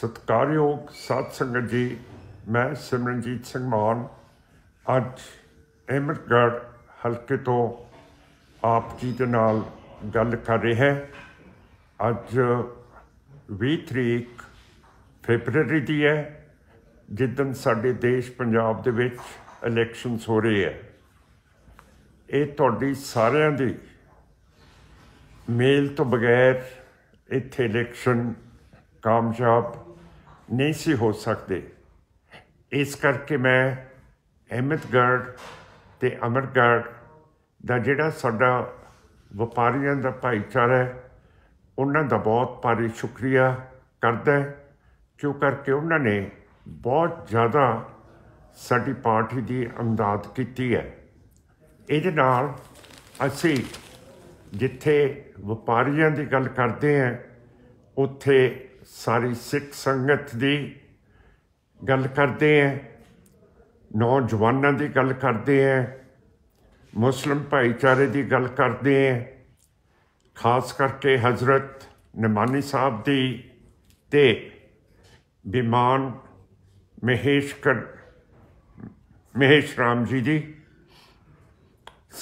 ਸਤਕਾਰਯੋਗ ਸਾਧ ਸੰਗਤ ਜੀ ਮੈਂ ਸਿਮਰਨਜੀਤ ਸਿੰਘ ਮਾਨ ਅੱਜ ਅਹਿਮਦਗੜ ਹਲਕੇ ਤੋਂ ਆਪ ਜੀ ਦੇ ਨਾਲ ਗੱਲ ਕਰ ਰਿਹਾ ਅੱਜ ਵੀ ਤਰੀਕ ਫੈਬਰੂਰੀ ਦੀ ਹੈ ਜਿੱਦਨ ਸਾਡੇ ਦੇਸ਼ ਪੰਜਾਬ ਦੇ ਵਿੱਚ ਇਲੈਕਸ਼ਨਸ ਹੋ ਰਹੇ ਹੈ ਇਹ ਤੁਹਾਡੀ ਸਾਰਿਆਂ ਦੀ ਮੇਲ ਤੋਂ ਬਗੈਰ ਇੱਥੇ ਇਲੈਕਸ਼ਨ ਕਾਮਯਾਬ ਨਹੀਂ ਸੀ ਹੋ ਸਕਦੇ ਇਸ ਕਰਕੇ ਮੈਂ ਅਹਿਮਦਗੜ ਤੇ ਅਮਰਗੜ ਦਾ ਜਿਹੜਾ ਸਾਡਾ ਵਪਾਰੀਆਂ ਦਾ ਭਾਈਚਾਰਾ ਹੈ ਉਹਨਾਂ ਦਾ ਬਹੁਤ ਭਾਰੀ ਸ਼ੁਕਰੀਆ ਕਰਦਾ ਕਿਉਂ ਕਰਕੇ ਉਹਨਾਂ ਨੇ ਬਹੁਤ ਜ਼ਿਆਦਾ ਸਾਡੀ ਪਾਰਟੀ ਦੀ ਅਮਦਾਦ ਕੀਤੀ ਹੈ ਇਹਦੇ ਨਾਲ ਅਸੀਂ ਜਿੱਥੇ ਵਪਾਰੀਆਂ ਦੀ ਗੱਲ ਕਰਦੇ ਆ ਉੱਥੇ ਸਾਰੀ ਸਿੱਖ ਸੰਗਤ ਦੀ ਗੱਲ ਕਰਦੇ ਆ ਨੌਜਵਾਨਾਂ ਦੀ ਗੱਲ ਕਰਦੇ ਆ ਮੁਸਲਮ ਭਾਈਚਾਰੇ ਦੀ ਗੱਲ ਕਰਦੇ ਆ ਖਾਸ ਕਰਕੇ ਹਜ਼ਰਤ ਨਿਮਾਨੀ ਸਾਹਿਬ ਦੀ ਤੇ ਬਿਮਾਨ ਮਹੇਸ਼ ਕਰ ਮਹੇਸ਼ ਰਾਮ ਜੀ ਦੀ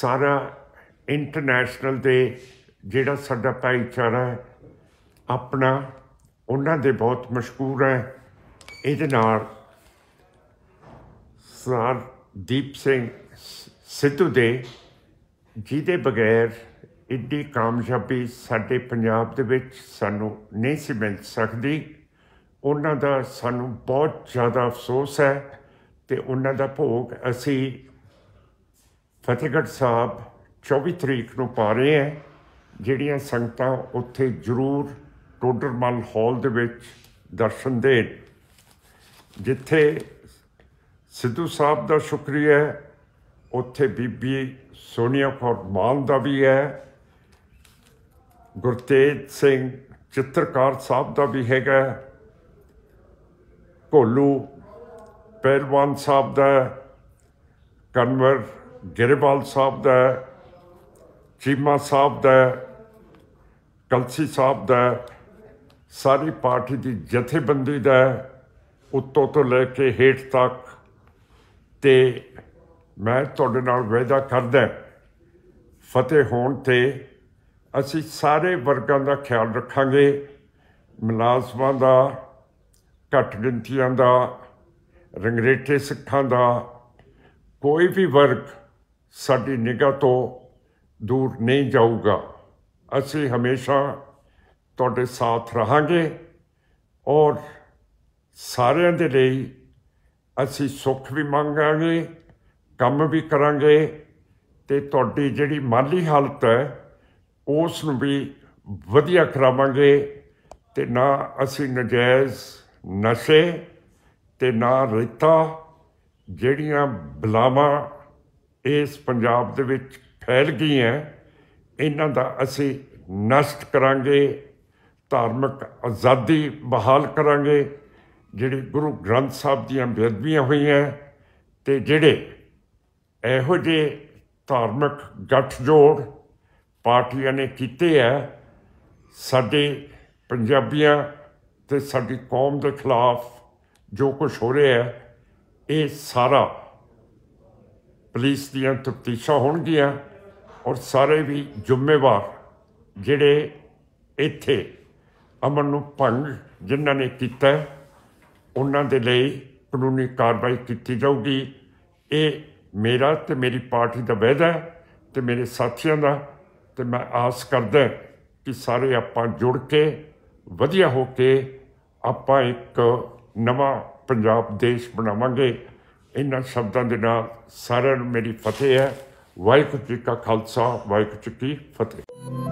ਸਾਰਾ ਇੰਟਰਨੈਸ਼ਨਲ ਦੇ ਜਿਹੜਾ ਸਾਡਾ ਭਾਈਚਾਰਾ ਆਪਣਾ ਉਹਨਾਂ ਦੇ ਬਹੁਤ ਮਸ਼ਹੂਰ ਹੈ ਇਹਦੇ ਨਾਲ ਸਰ ਦੀਪ ਸਿੰਘ ਸਿੱਧੂ ਦੇ ਜਿਹਦੇ ਬਗੈਰ ਇੱਡੀ ਕਾਮਯਾਬੀ ਸਾਡੇ ਪੰਜਾਬ ਦੇ ਵਿੱਚ ਸਾਨੂੰ ਨਹੀਂ ਸੀ ਮਿਲ ਸਕਦੀ ਉਹਨਾਂ ਦਾ ਸਾਨੂੰ ਬਹੁਤ ਜ਼ਿਆਦਾ ਅਫਸੋਸ ਹੈ ਤੇ ਉਹਨਾਂ ਦਾ ਭੋਗ ਅਸੀਂ ਫਤਿਹਗੜ੍ਹ ਸਾਹਿਬ 24 ਤਰੀਕ ਨੂੰ ਪਾ ਰਹੇ ਹਾਂ ਜਿਹੜੀਆਂ ਸੰਗਤਾਂ ਉੱਥੇ ਜ਼ਰੂਰ ਟੋਡਰਮਲ ਹਾਲ ਦੇ ਵਿੱਚ ਦਰਸ਼ਨ ਦੇ ਜਿੱਥੇ ਸਿੱਧੂ ਸਾਹਿਬ ਦਾ ਸ਼ੁਕਰੀਆ ਹੈ ਉੱਥੇ ਬੀਬੀ ਸੋਨੀਆ ਕੌਰ ਮਾਨ ਦਾ ਵੀ ਹੈ ਗੁਰਤੇਜ ਸਿੰਘ ਚਿੱਤਰਕਾਰ ਸਾਹਿਬ ਦਾ ਵੀ ਹੈਗਾ ਕੋਲੂ ਪਹਿਲਵਾਨ ਸਾਹਿਬ ਦਾ ਕਨਵਰ ਗਿਰੇਵਾਲ ਸਾਹਿਬ ਦਾ ਚੀਮਾ ਸਾਹਿਬ ਦਾ ਕਲਸੀ ਸਾਹਿਬ ਦਾ ਸਾਰੀ ਪਾਰਟੀ ਦੀ ਜਥੇਬੰਦੀ ਦਾ ਉੱਤੋਂ ਤੋਂ ਲੈ ਕੇ ਹੇਠ ਤੱਕ ਤੇ ਮੈਂ ਤੁਹਾਡੇ ਨਾਲ ਵਾਅਦਾ ਕਰਦਾ ਫਤਿਹ ਹੋਣ ਤੇ ਅਸੀਂ ਸਾਰੇ ਵਰਗਾਂ ਦਾ ਖਿਆਲ ਰੱਖਾਂਗੇ ਮਲਾਜ਼ਮਾਂ ਦਾ ਘੱਟ ਗਿਣਤੀਆਂ ਦਾ ਰੰਗਰੇਟੇ ਸਿੱਖਾਂ ਦਾ ਕੋਈ ਵੀ ਵਰਗ ਸਾਡੀ ਨਿਗਾਹ ਤੋਂ ਦੂਰ ਨਹੀਂ ਜਾਊਗਾ ਅਸੀਂ ਹਮੇਸ਼ਾ ਤੁਹਾਡੇ ਸਾਥ ਰਹਾਂਗੇ ਔਰ ਸਾਰਿਆਂ ਦੇ ਲਈ ਅਸੀਂ ਸੁੱਖ ਵੀ ਮੰਗਾਂਗੇ ਕੰਮ ਵੀ ਕਰਾਂਗੇ ਤੇ ਤੁਹਾਡੀ ਜਿਹੜੀ ਮਾਲੀ ਹਾਲਤ ਹੈ ਉਸ ਨੂੰ ਵੀ ਵਧੀਆ ਕਰਾਵਾਂਗੇ ਤੇ ਨਾ ਅਸੀਂ ਨਜਾਇਜ਼ ਨਸ਼ੇ ਤੇ ਨਾ ਰਿਤਾ ਜਿਹੜੀਆਂ ਬਲਾਵਾ ਇਸ ਪੰਜਾਬ ਦੇ ਵਿੱਚ ਫੈਲ ਗਈਆਂ ਇਹਨਾਂ ਦਾ ਅਸੀਂ ਨਸ਼ਟ ਕਰਾਂਗੇ ਧਾਰਮਿਕ ਆਜ਼ਾਦੀ ਬਹਾਲ ਕਰਾਂਗੇ ਜਿਹੜੇ ਗੁਰੂ ਗ੍ਰੰਥ ਸਾਹਿਬ ਦੀਆਂ ਬੇਅਦਬੀਆਂ ਹੋਈਆਂ ਤੇ ਜਿਹੜੇ ਇਹੋ ਜਿਹੇ ਧਾਰਮਿਕ ਗੱਠਜੋੜ ਪਾਰਟੀਆਂ ਨੇ ਕੀਤੇ ਆ ਸਾਡੇ ਪੰਜਾਬੀਆਂ ਤੇ ਸਾਡੀ ਕੌਮ ਦੇ ਖਿਲਾਫ ਜੋ ਕੁਝ ਹੋ ਰਿਹਾ ਹੈ ਇਹ ਸਾਰਾ ਪੁਲਿਸ ਦੀਆਂ ਤਫਤੀਸ਼ਾਂ ਹੋਣਗੀਆਂ ਔਰ ਸਾਰੇ ਵੀ ਜ਼ਿੰਮੇਵਾਰ ਜਿਹੜੇ ਇੱਥੇ ਅਮਨ ਨੂੰ ਭੰਗ ਜਿਨ੍ਹਾਂ ਨੇ ਕੀਤਾ ਉਹਨਾਂ ਦੇ ਲਈ ਕਾਨੂੰਨੀ ਕਾਰਵਾਈ ਕੀਤੀ ਜਾਊਗੀ ਇਹ ਮੇਰਾ ਤੇ ਮੇਰੀ ਪਾਰਟੀ ਦਾ ਵਾਅਦਾ ਹੈ ਤੇ ਮੇਰੇ ਸਾਥੀਆਂ ਦਾ ਤੇ ਮੈਂ ਆਸ ਕਰਦਾ ਕਿ ਸਾਰੇ ਆਪਾਂ ਜੁੜ ਕੇ ਵਧੀਆ ਹੋ ਕੇ ਆਪਾਂ ਇੱਕ ਨਵਾਂ ਪੰਜਾਬ ਦੇਸ਼ ਬਣਾਵਾਂਗੇ ਇਹਨਾਂ ਸ਼ਬਦਾਂ ਦੇ ਨਾਲ ਸਾਰਿਆਂ ਨੂੰ ਮੇਰੀ ਫਤਿਹ ਹੈ ਵਾਹਿਗੁਰੂ ਜੀ ਕਾ ਖਾਲਸਾ ਵਾਹਿਗੁਰੂ ਜੀ ਕੀ ਫਤਿਹ